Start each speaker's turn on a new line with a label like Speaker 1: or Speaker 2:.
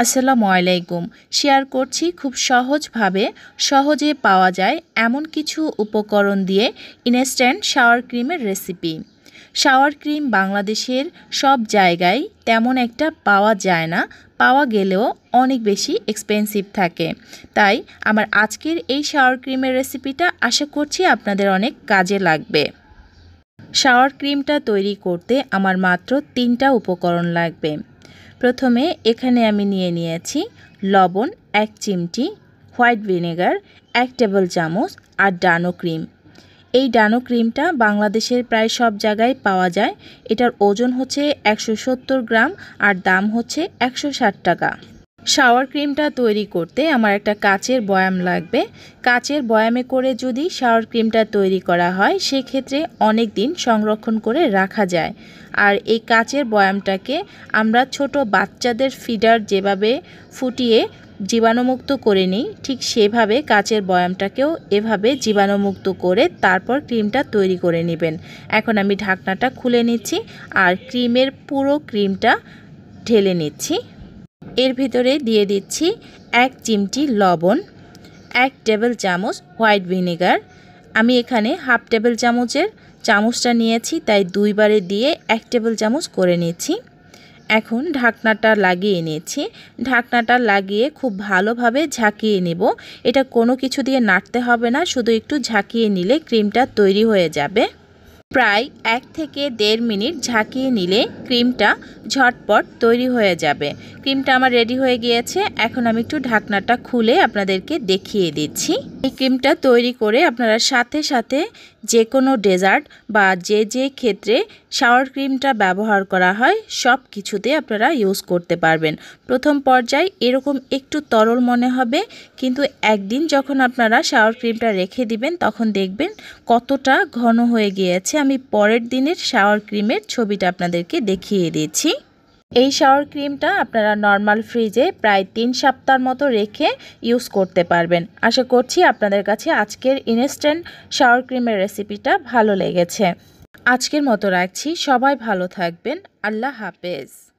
Speaker 1: আসসালামু আলাইকুম শেয়ার করছি খুব সহজভাবে সহজে পাওয়া যায় এমন কিছু উপকরণ দিয়ে ইনস্ট্যান্ট শাওয়ার ক্রিমের রেসিপি শাওয়ার ক্রিম বাংলাদেশের সব জায়গায় তেমন একটা পাওয়া যায় না পাওয়া গেলেও অনেক বেশি এক্সপেন্সিভ থাকে তাই আমার আজকের এই শাওয়ার ক্রিমের রেসিপিটা আশা করছি আপনাদের অনেক কাজে লাগবে শাওয়ার ক্রিমটা তৈরি করতে আমার মাত্র তিনটা উপকরণ লাগবে প্রথমে এখানে আমি নিয়ে নিয়েছি লবণ এক চিমটি হোয়াইট ভিনেগার এক টেবিল চামচ আর ডানো ক্রিম এই ডানো ক্রিমটা বাংলাদেশের প্রায় সব জায়গায় পাওয়া যায় এটার ওজন হচ্ছে একশো গ্রাম আর দাম হচ্ছে একশো টাকা শাওয়ার ক্রিমটা তৈরি করতে আমার একটা কাচের বয়াম লাগবে কাচের বয়ামে করে যদি শাওয়ার ক্রিমটা তৈরি করা হয় সেক্ষেত্রে অনেক দিন সংরক্ষণ করে রাখা যায় আর এই কাচের বয়ামটাকে আমরা ছোট বাচ্চাদের ফিডার যেভাবে ফুটিয়ে জীবাণুমুক্ত করে নিই ঠিক সেভাবে কাচের বয়ামটাকেও এভাবে জীবাণুমুক্ত করে তারপর ক্রিমটা তৈরি করে নেবেন এখন আমি ঢাকনাটা খুলে নিচ্ছি আর ক্রিমের পুরো ক্রিমটা ঢেলে নিচ্ছি এর ভিতরে দিয়ে দিচ্ছি এক চিমটি লবণ এক টেবিল চামচ হোয়াইট ভিনেগার আমি এখানে হাফ টেবিল চামচের চামচটা নিয়েছি তাই দুইবারে দিয়ে এক টেবিল চামচ করে নিয়েছি এখন ঢাকনাটা লাগিয়ে নিয়েছি ঢাকনাটা লাগিয়ে খুব ভালোভাবে ঝাঁকিয়ে নেব এটা কোনো কিছু দিয়ে নাড়তে হবে না শুধু একটু ঝাঁকিয়ে নিলে ক্রিমটা তৈরি হয়ে যাবে প্রায় এক থেকে দেড় মিনিট ঝাঁকিয়ে নিলে ক্রিমটা ঝটপট তৈরি হয়ে যাবে ক্রিমটা আমার রেডি হয়ে গিয়েছে এখন আমি একটু ঢাকনাটা খুলে আপনাদেরকে দেখিয়ে দিচ্ছি এই ক্রিমটা তৈরি করে আপনারা সাথে সাথে যে কোনো ডেজার্ট বা যে যে ক্ষেত্রে শাওয়ার ক্রিমটা ব্যবহার করা হয় সব কিছুতে আপনারা ইউজ করতে পারবেন প্রথম পর্যায়ে এরকম একটু তরল মনে হবে কিন্তু একদিন যখন আপনারা শাওয়ার ক্রিমটা রেখে দিবেন তখন দেখবেন কতটা ঘন হয়ে গিয়েছে আমি পরের দিনের শাওয়ার ক্রিমের ছবিটা আপনাদেরকে দেখিয়ে দিয়েছি এই শাওয়ার ক্রিমটা আপনারা নর্মাল ফ্রিজে প্রায় তিন সপ্তাহ মতো রেখে ইউজ করতে পারবেন আশা করছি আপনাদের কাছে আজকের ইনস্ট্যান্ট শাওয়ার ক্রিমের রেসিপিটা ভালো লেগেছে আজকের মতো রাখছি সবাই ভালো থাকবেন আল্লাহ হাফেজ